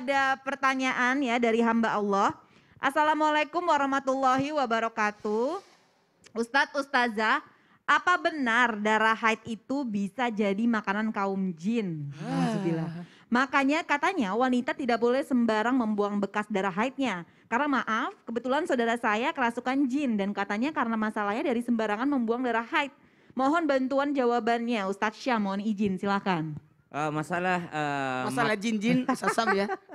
ada pertanyaan ya dari hamba Allah. Assalamualaikum warahmatullahi wabarakatuh. Ustadz, Ustazah, apa benar darah haid itu bisa jadi makanan kaum jin? Alhamdulillah. Ah. Makanya katanya wanita tidak boleh sembarang membuang bekas darah haidnya. Karena maaf, kebetulan saudara saya kerasukan jin dan katanya karena masalahnya dari sembarangan membuang darah haid. Mohon bantuan jawabannya Ustadz Syah, mohon izin silakan. Uh, masalah uh, masalah jin-jin sasam ya.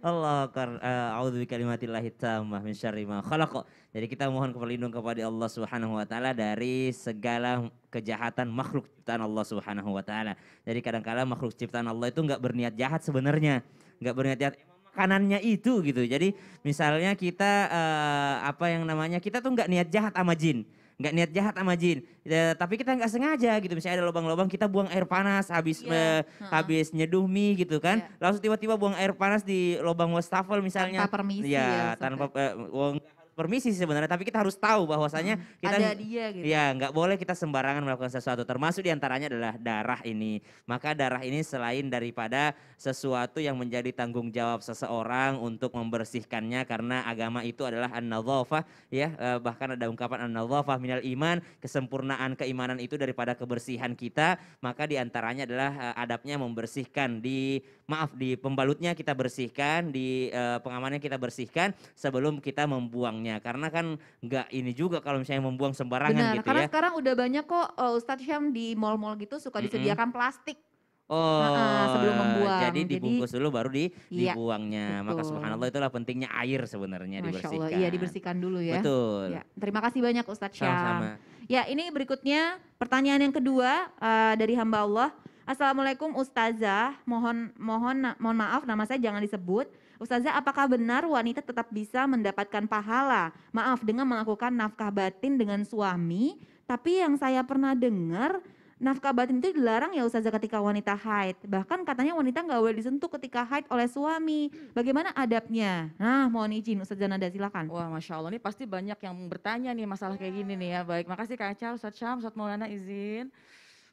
Allah kar eh, A'udzu bikalimatillahi tammah min syarri ma khalaq. Jadi kita mohon perlindungan kepada Allah Subhanahu wa taala dari segala kejahatan makhluk ciptaan Allah Subhanahu wa taala. Jadi kadang kadang makhluk ciptaan Allah itu nggak berniat jahat sebenarnya. nggak berniat jahat Kanannya itu gitu. Jadi misalnya kita uh, apa yang namanya kita tuh nggak niat jahat sama jin nggak niat jahat sama jin ya, tapi kita nggak sengaja gitu misalnya ada lubang-lubang kita buang air panas habis yeah. me, uh-huh. habis nyeduh mie gitu kan yeah. langsung tiba-tiba buang air panas di lubang wastafel misalnya tanpa permisi iya, ya, ya tanpa uh, eh, permisi sebenarnya, tapi kita harus tahu bahwasanya hmm, kita ada dia gitu. Ya, nggak boleh kita sembarangan melakukan sesuatu. Termasuk diantaranya adalah darah ini. Maka darah ini selain daripada sesuatu yang menjadi tanggung jawab seseorang untuk membersihkannya karena agama itu adalah an-nadhafah ya, e, bahkan ada ungkapan an-nadhafah minal iman, kesempurnaan keimanan itu daripada kebersihan kita, maka diantaranya adalah e, adabnya membersihkan di maaf di pembalutnya kita bersihkan, di e, pengamannya kita bersihkan sebelum kita membuang buangnya karena kan nggak ini juga kalau misalnya membuang sembarangan Benar, gitu karena ya. sekarang udah banyak kok uh, Ustadz Syam di mall-mall gitu suka mm -hmm. disediakan plastik Oh, nah, sebelum membuang. Jadi dibungkus jadi, dulu baru di iya, dibuangnya. Betul. Maka subhanallah itulah pentingnya air sebenarnya Masya dibersihkan. Allah, iya dibersihkan dulu ya. Betul. Ya, terima kasih banyak Ustadz Syam. Sama-sama. Ya, ini berikutnya pertanyaan yang kedua uh, dari hamba Allah. Assalamualaikum Ustazah, mohon mohon mohon maaf nama saya jangan disebut. Ustazah, apakah benar wanita tetap bisa mendapatkan pahala? Maaf dengan melakukan nafkah batin dengan suami, tapi yang saya pernah dengar nafkah batin itu dilarang ya Ustazah ketika wanita haid. Bahkan katanya wanita nggak boleh disentuh ketika haid oleh suami. Bagaimana adabnya? Nah, mohon izin Ustazah Nada silakan. Wah, Masya Allah, ini pasti banyak yang bertanya nih masalah kayak gini nih ya. Baik, makasih Kak Aca, Ustaz Syam, Ustaz Maulana izin.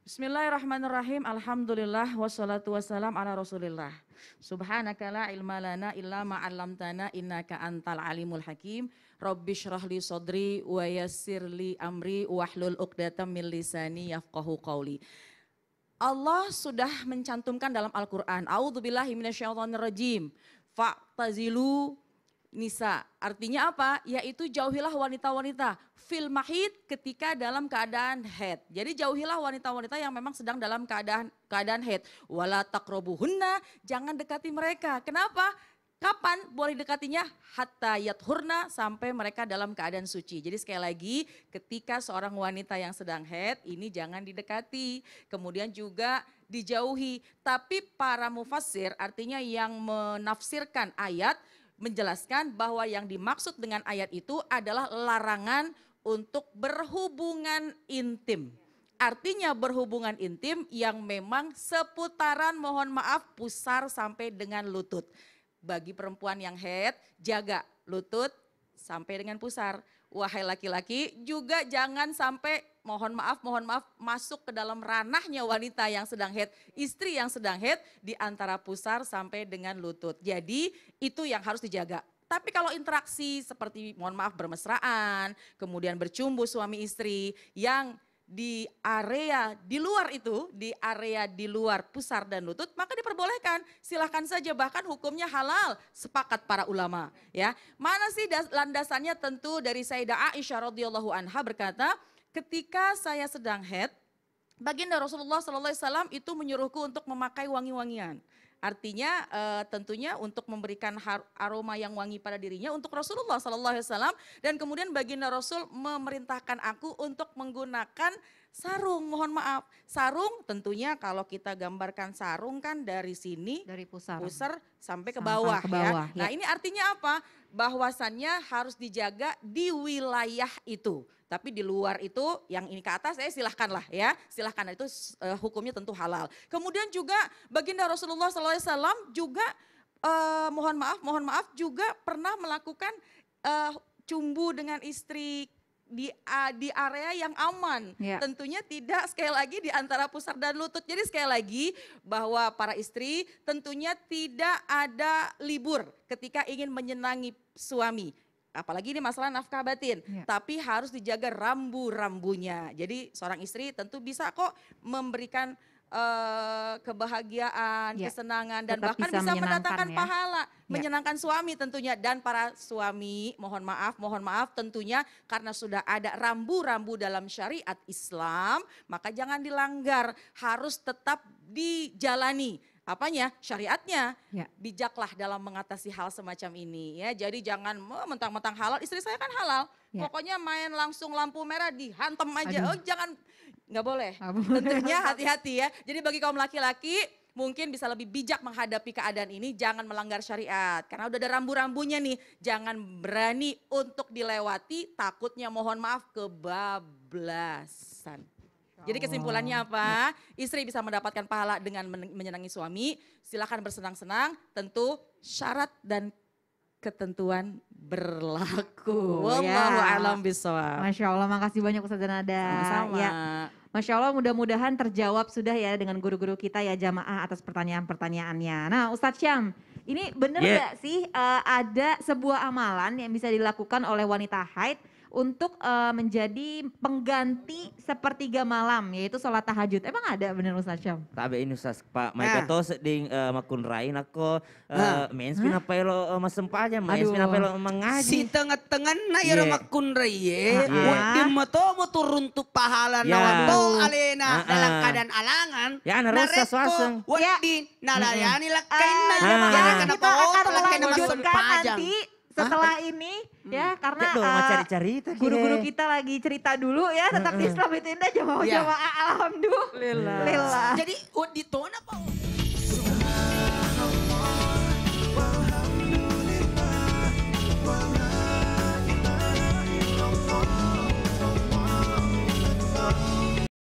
Bismillahirrahmanirrahim. Alhamdulillah wassalatu wassalam ala Rasulillah. Subhanaka la ilma lana illa ma 'allamtana innaka antal alimul hakim. Rabbi shrah sadri wa yassir li amri wahlul 'uqdatam min lisani yafqahu qawli. Allah sudah mencantumkan dalam Al-Qur'an, "A'udzubillahi minasyaitonirrajim. Fa'tazilu nisa. Artinya apa? Yaitu jauhilah wanita-wanita fil mahid ketika dalam keadaan head. Jadi jauhilah wanita-wanita yang memang sedang dalam keadaan keadaan head. Wala takrobuhunna, jangan dekati mereka. Kenapa? Kapan boleh dekatinya? Hatta yathurna sampai mereka dalam keadaan suci. Jadi sekali lagi ketika seorang wanita yang sedang head ini jangan didekati. Kemudian juga dijauhi. Tapi para mufasir artinya yang menafsirkan ayat menjelaskan bahwa yang dimaksud dengan ayat itu adalah larangan untuk berhubungan intim. Artinya berhubungan intim yang memang seputaran mohon maaf pusar sampai dengan lutut. Bagi perempuan yang head, jaga lutut, sampai dengan pusar. Wahai laki-laki, juga jangan sampai mohon maaf, mohon maaf masuk ke dalam ranahnya wanita yang sedang head, istri yang sedang head di antara pusar sampai dengan lutut. Jadi itu yang harus dijaga. Tapi kalau interaksi seperti mohon maaf bermesraan, kemudian bercumbu suami istri yang di area di luar itu, di area di luar pusar dan lutut, maka diperbolehkan. Silahkan saja bahkan hukumnya halal, sepakat para ulama. Ya, Mana sih landasannya tentu dari Sayyidah Aisyah radhiyallahu anha berkata, ketika saya sedang head, baginda Rasulullah SAW itu menyuruhku untuk memakai wangi-wangian. Artinya uh, tentunya untuk memberikan aroma yang wangi pada dirinya untuk Rasulullah SAW dan kemudian baginda Rasul memerintahkan aku untuk menggunakan sarung. Mohon maaf, sarung tentunya kalau kita gambarkan sarung kan dari sini dari pusar, pusar sampai ke bawah, sampai ke ya. bawah nah, ya. ya. Nah, ini artinya apa? Bahwasannya harus dijaga di wilayah itu. Tapi di luar itu yang ini ke atas saya eh, silahkanlah ya, silahkan itu eh, hukumnya tentu halal. Kemudian juga baginda Rasulullah SAW juga eh, mohon maaf, mohon maaf juga pernah melakukan eh, cumbu dengan istri di uh, di area yang aman. Yeah. Tentunya tidak sekali lagi di antara pusar dan lutut. Jadi sekali lagi bahwa para istri tentunya tidak ada libur ketika ingin menyenangi suami. Apalagi ini masalah nafkah batin, ya. tapi harus dijaga rambu-rambunya. Jadi seorang istri tentu bisa kok memberikan Eh, kebahagiaan, ya, kesenangan dan bahkan bisa, bisa mendatangkan ya. pahala, ya. menyenangkan suami tentunya dan para suami, mohon maaf, mohon maaf tentunya karena sudah ada rambu-rambu dalam syariat Islam, maka jangan dilanggar, harus tetap dijalani apanya syariatnya ya. bijaklah dalam mengatasi hal semacam ini ya jadi jangan oh, mentang-mentang halal istri saya kan halal ya. pokoknya main langsung lampu merah dihantam aja oh jangan nggak boleh tentunya hati-hati ya jadi bagi kaum laki-laki mungkin bisa lebih bijak menghadapi keadaan ini jangan melanggar syariat karena udah ada rambu-rambunya nih jangan berani untuk dilewati takutnya mohon maaf kebablasan jadi kesimpulannya apa? Istri bisa mendapatkan pahala dengan menyenangi suami. Silakan bersenang-senang, tentu syarat dan ketentuan berlaku. Wallahu ya. alam Masya Allah, makasih banyak Ustaz Nada. Sama-sama. Ya. Masya Allah mudah-mudahan terjawab sudah ya dengan guru-guru kita ya jamaah atas pertanyaan-pertanyaannya. Nah Ustadz Syam, ini benar yeah. gak sih uh, ada sebuah amalan yang bisa dilakukan oleh wanita haid untuk uh, menjadi pengganti sepertiga malam yaitu sholat tahajud. Emang ada bener Ustaz Syam? Tapi ini Ustaz Pak Maika nah. tos ding uh, eh, makun rain aku uh, eh, nah. main spin apa ya lo mas aja main spin apa ya lo mengaji. Si tengah-tengah na ya yeah. makun rain. Yeah. Iya. mau motor tuh pahala yeah. nawanto alena uh -uh. dalam keadaan alangan. Ya nerasa nah, swaseng. Wadin nalayani lakain na ya. Kita akan melanjutkan nanti setelah ah, ah, ini hmm. ya karena eh, cari-cari uh, guru-guru eh. kita lagi cerita dulu ya tentang Islam itu indah iya. jawa-jawa alhamdulillah. Lila. Jadi di apa?